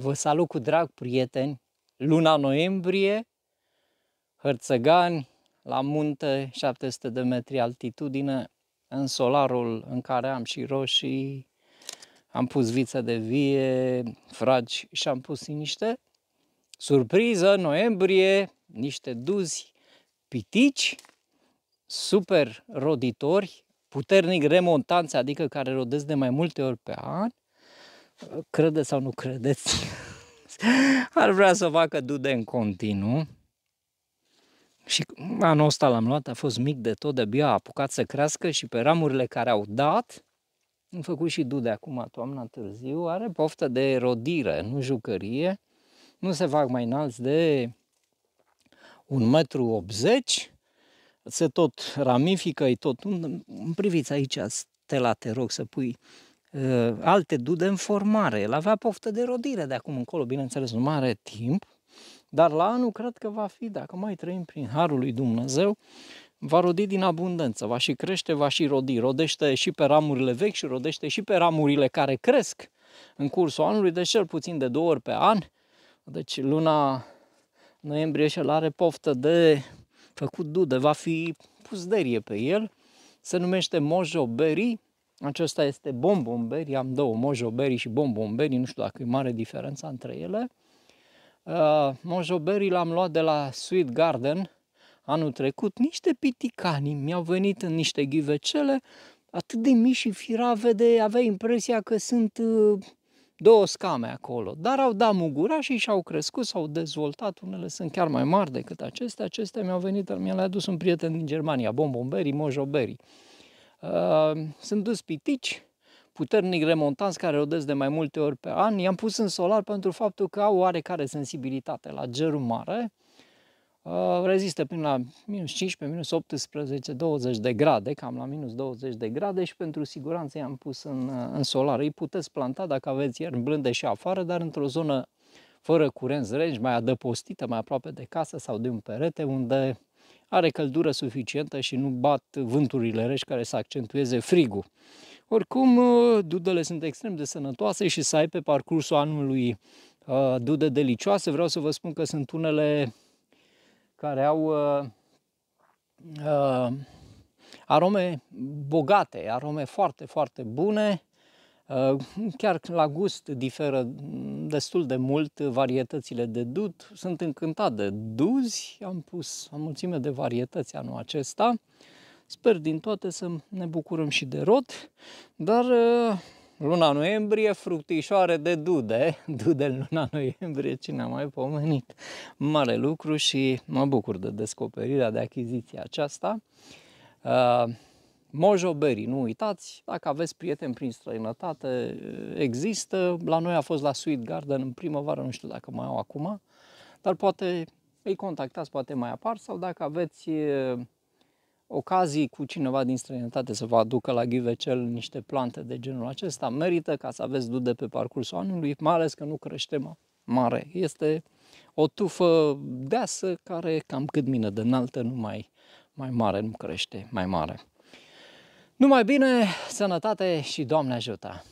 Vă salut cu drag, prieteni! Luna noiembrie, Hărțăgani, la munte, 700 de metri altitudine, în solarul în care am și roșii, am pus viță de vie, fragi și am pus niște surpriză, noiembrie, niște duzi pitici, super roditori, puternic remontanți, adică care rodesc de mai multe ori pe an, credeți sau nu credeți, ar vrea să facă dude în continuu. Și anul ăsta l-am luat, a fost mic de tot, de-abia a apucat să crească și pe ramurile care au dat, am făcut și dude acum, toamna târziu, are poftă de rodire, nu jucărie, nu se fac mai înalți de 1,80 m, se tot ramifică, e tot, în priviți aici, la te rog să pui Ă, alte dude în formare. El avea poftă de rodire de acum încolo, bineînțeles, nu mai are timp, dar la anul cred că va fi, dacă mai trăim prin harul lui Dumnezeu, va rodi din abundență, va și crește, va și rodi. Rodește și pe ramurile vechi și rodește și pe ramurile care cresc în cursul anului, de deci cel puțin de două ori pe an. Deci luna noiembrie și el are poftă de făcut dude, va fi puzderie pe el. Se numește Berry, acesta este bombomberi, am două, mojoberii și bombomberi, nu știu dacă e mare diferența între ele. Uh, l-am luat de la Sweet Garden anul trecut, niște piticani, mi-au venit în niște ghivecele, atât de mici și firave de avea impresia că sunt uh, două scame acolo, dar au dat mugura și și-au crescut, s-au dezvoltat, unele sunt chiar mai mari decât acestea, acestea mi-au venit, mi le-a adus un prieten din Germania, bombomberii, Mojoberi. Ehm, sunt dus pitici, puternic remontanți care rodesc de mai multe ori pe an. I-am pus în solar pentru faptul că au oarecare sensibilitate la gerul mare. Ehm, rezistă până la minus 15, minus 18, 20 de grade, cam la minus 20 de grade și pentru siguranță i-am pus în, în solar. Îi puteți planta dacă aveți ieri blânde și afară, dar într-o zonă fără curenți regi, mai adăpostită, mai aproape de casă sau de un perete, unde are căldură suficientă și nu bat vânturile rești care să accentueze frigul. Oricum, uh, dudele sunt extrem de sănătoase și să ai pe parcursul anului uh, dude delicioase. Vreau să vă spun că sunt unele care au uh, arome bogate, arome foarte, foarte bune Uh, chiar la gust diferă destul de mult varietățile de dud. Sunt încântat de duzi, am pus o mulțime de varietăți anul acesta. Sper din toate să ne bucurăm și de rot dar uh, luna noiembrie, fructișoare de dude, dude în luna noiembrie, cine a mai pomenit, mare lucru și mă bucur de descoperirea, de achiziția aceasta. Uh, Mojo Berry, nu uitați, dacă aveți prieteni prin străinătate, există. La noi a fost la Sweet Garden în primăvară, nu știu dacă mai au acum, dar poate îi contactați, poate mai apar, sau dacă aveți ocazii cu cineva din străinătate să vă aducă la ghivecel niște plante de genul acesta, merită ca să aveți dude pe parcursul anului, mai ales că nu crește mare. Este o tufă deasă care cam cât mine de înaltă, nu mai, mai mare, nu crește mai mare. Numai bine, sănătate și Doamne ajută!